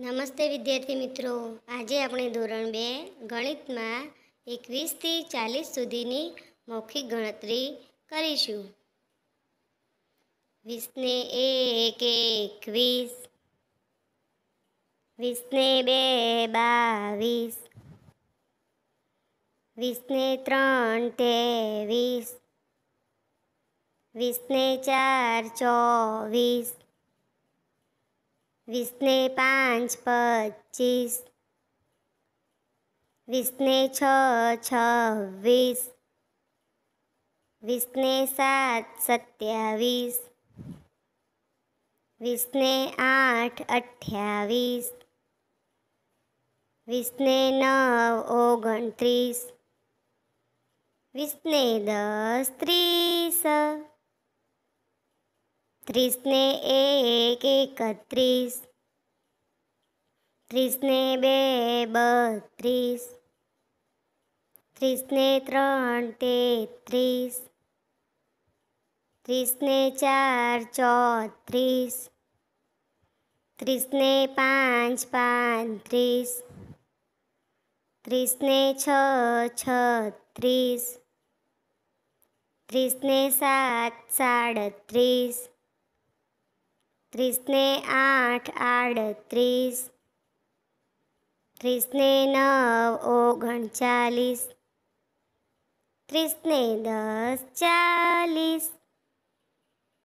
નમસ્તે વિદ્યાર્થી મિત્રો આજે આપણે ધોરણ બે ગણિતમાં એકવીસથી ચાલીસ સુધીની મૌખિક ગણતરી કરીશું વીસને એક એકવીસ વીસને બે બાવીસ વીસને ત્રણ તેવીસ વીસને ચાર ચોવીસ વીસને પાંચ પચીસ વીસને છ છવ્વીસ વીસને સાત સત્યાવીસ વીસને આઠ અઠ્યાવીસ વીસને નવ ઓગણત્રીસ વીસને દસ ત્રીસ ત્રીસને એક એકત્રીસ ત્રીસને બે બત્રીસ ત્રીસને ત્રણ તેત્રીસ ત્રીસને ચાર ચોત્રીસ ત્રીસને પાંચ પાંત્રીસ ત્રીસને છ છત્રીસ ત્રીસને સાત સાડત્રીસ ત્રીસને આઠ આડત્રીસ ત્રીસને નવ ઓગણચાલીસ ત્રીસને દસ ચાલીસ